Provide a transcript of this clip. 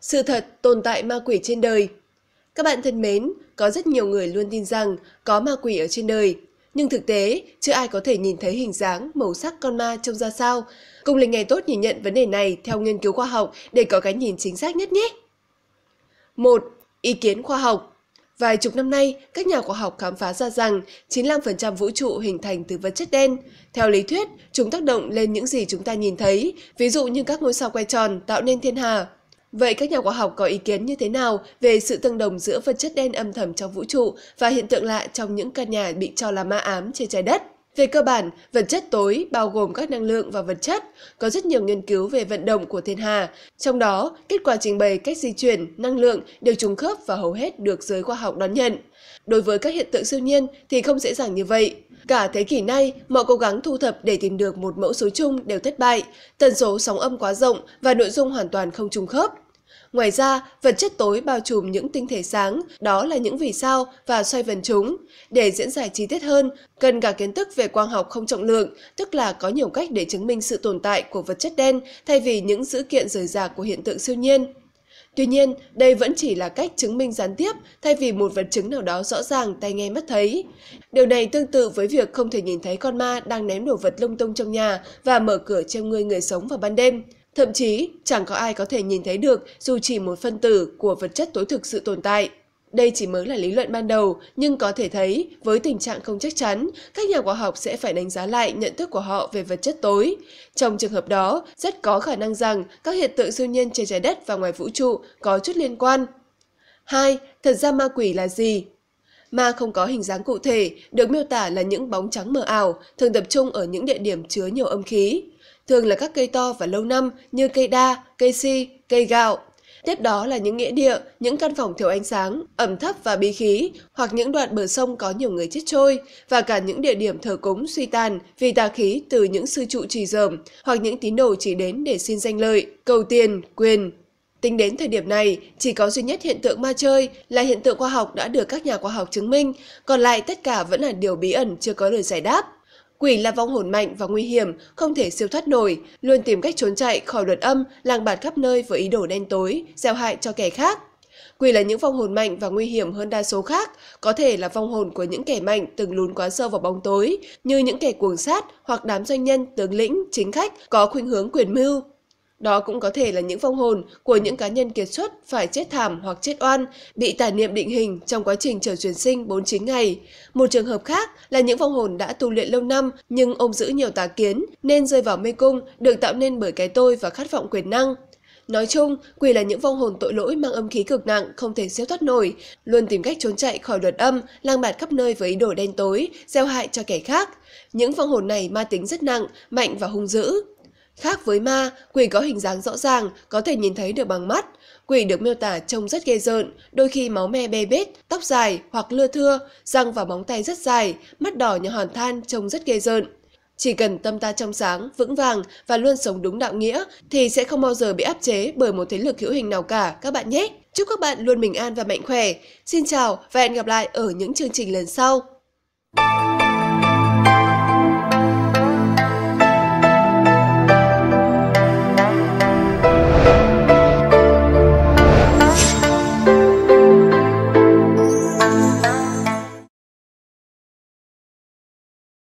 Sự thật tồn tại ma quỷ trên đời. Các bạn thân mến, có rất nhiều người luôn tin rằng có ma quỷ ở trên đời. Nhưng thực tế, chưa ai có thể nhìn thấy hình dáng, màu sắc con ma trông ra sao. Cùng lịch ngày tốt nhìn nhận vấn đề này theo nghiên cứu khoa học để có cái nhìn chính xác nhất nhé. 1. Ý kiến khoa học Vài chục năm nay, các nhà khoa học khám phá ra rằng 95% vũ trụ hình thành từ vật chất đen. Theo lý thuyết, chúng tác động lên những gì chúng ta nhìn thấy, ví dụ như các ngôi sao quay tròn tạo nên thiên hà, Vậy các nhà khoa học có ý kiến như thế nào về sự tương đồng giữa vật chất đen âm thầm trong vũ trụ và hiện tượng lạ trong những căn nhà bị cho là ma ám trên trái đất? Về cơ bản, vật chất tối bao gồm các năng lượng và vật chất, có rất nhiều nghiên cứu về vận động của thiên hà, trong đó kết quả trình bày cách di chuyển, năng lượng đều trùng khớp và hầu hết được giới khoa học đón nhận. Đối với các hiện tượng siêu nhiên thì không dễ dàng như vậy. Cả thế kỷ nay, mọi cố gắng thu thập để tìm được một mẫu số chung đều thất bại, tần số sóng âm quá rộng và nội dung hoàn toàn không trùng khớp. Ngoài ra, vật chất tối bao trùm những tinh thể sáng, đó là những vì sao và xoay vần chúng. Để diễn giải chi tiết hơn, cần cả kiến thức về quang học không trọng lượng, tức là có nhiều cách để chứng minh sự tồn tại của vật chất đen thay vì những dữ kiện rời rạc của hiện tượng siêu nhiên. Tuy nhiên, đây vẫn chỉ là cách chứng minh gián tiếp thay vì một vật chứng nào đó rõ ràng tai nghe mắt thấy. Điều này tương tự với việc không thể nhìn thấy con ma đang ném đồ vật lung tung trong nhà và mở cửa treo người người sống vào ban đêm. Thậm chí, chẳng có ai có thể nhìn thấy được dù chỉ một phân tử của vật chất tối thực sự tồn tại. Đây chỉ mới là lý luận ban đầu, nhưng có thể thấy, với tình trạng không chắc chắn, các nhà khoa học sẽ phải đánh giá lại nhận thức của họ về vật chất tối. Trong trường hợp đó, rất có khả năng rằng các hiện tượng siêu nhiên trên trái đất và ngoài vũ trụ có chút liên quan. 2. Thật ra ma quỷ là gì? Ma không có hình dáng cụ thể, được miêu tả là những bóng trắng mờ ảo, thường tập trung ở những địa điểm chứa nhiều âm khí thường là các cây to và lâu năm như cây đa, cây si, cây gạo. Tiếp đó là những nghĩa địa, những căn phòng thiếu ánh sáng, ẩm thấp và bí khí, hoặc những đoạn bờ sông có nhiều người chết trôi, và cả những địa điểm thờ cúng suy tàn vì tà khí từ những sư trụ trì dởm, hoặc những tín đồ chỉ đến để xin danh lợi, cầu tiền, quyền, Tính đến thời điểm này, chỉ có duy nhất hiện tượng ma chơi là hiện tượng khoa học đã được các nhà khoa học chứng minh, còn lại tất cả vẫn là điều bí ẩn chưa có lời giải đáp. Quỷ là vong hồn mạnh và nguy hiểm, không thể siêu thoát nổi, luôn tìm cách trốn chạy khỏi luật âm, làng bạt khắp nơi với ý đồ đen tối, gieo hại cho kẻ khác. Quỷ là những vong hồn mạnh và nguy hiểm hơn đa số khác, có thể là vong hồn của những kẻ mạnh từng lún quá sâu vào bóng tối, như những kẻ cuồng sát hoặc đám doanh nhân, tướng lĩnh, chính khách có khuynh hướng quyền mưu. Đó cũng có thể là những vong hồn của những cá nhân kiệt xuất phải chết thảm hoặc chết oan, bị tà niệm định hình trong quá trình trở truyền sinh 49 ngày. Một trường hợp khác là những vong hồn đã tu luyện lâu năm nhưng ôm giữ nhiều tà kiến nên rơi vào mê cung được tạo nên bởi cái tôi và khát vọng quyền năng. Nói chung, quỷ là những vong hồn tội lỗi mang âm khí cực nặng, không thể siêu thoát nổi, luôn tìm cách trốn chạy khỏi luật âm, lang bạt khắp nơi với ý đồ đen tối, gieo hại cho kẻ khác. Những vong hồn này ma tính rất nặng, mạnh và hung dữ. Khác với ma, quỷ có hình dáng rõ ràng, có thể nhìn thấy được bằng mắt. Quỷ được miêu tả trông rất ghê rợn, đôi khi máu me bê bết, tóc dài hoặc lưa thưa, răng và móng tay rất dài, mắt đỏ như hòn than trông rất ghê rợn. Chỉ cần tâm ta trong sáng, vững vàng và luôn sống đúng đạo nghĩa thì sẽ không bao giờ bị áp chế bởi một thế lực hữu hình nào cả các bạn nhé. Chúc các bạn luôn bình an và mạnh khỏe. Xin chào và hẹn gặp lại ở những chương trình lần sau.